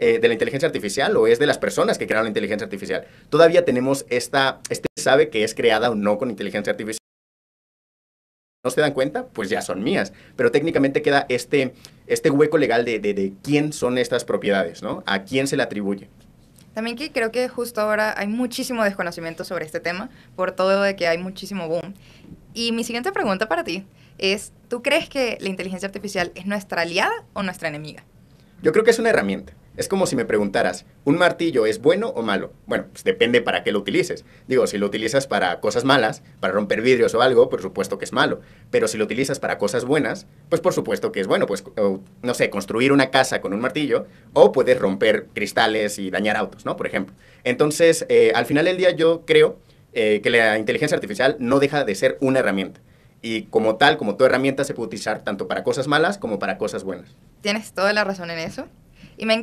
Eh, de la inteligencia artificial o es de las personas que crearon la inteligencia artificial. Todavía tenemos esta, este sabe que es creada o no con inteligencia artificial. No se dan cuenta, pues ya son mías. Pero técnicamente queda este, este hueco legal de, de, quién son estas propiedades, ¿no? A quién se le atribuye. También que creo que justo ahora hay muchísimo desconocimiento sobre este tema, por todo de que hay muchísimo boom. Y mi siguiente pregunta para ti es, ¿tú crees que la inteligencia artificial es nuestra aliada o nuestra enemiga? Yo creo que es una herramienta. Es como si me preguntaras, ¿un martillo es bueno o malo? Bueno, pues depende para qué lo utilices. Digo, si lo utilizas para cosas malas, para romper vidrios o algo, por supuesto que es malo. Pero si lo utilizas para cosas buenas, pues por supuesto que es bueno. Pues, no sé, construir una casa con un martillo o puedes romper cristales y dañar autos, ¿no? Por ejemplo. Entonces, eh, al final del día yo creo eh, que la inteligencia artificial no deja de ser una herramienta y como tal, como tu herramienta, se puede utilizar tanto para cosas malas como para cosas buenas. Tienes toda la razón en eso. Y me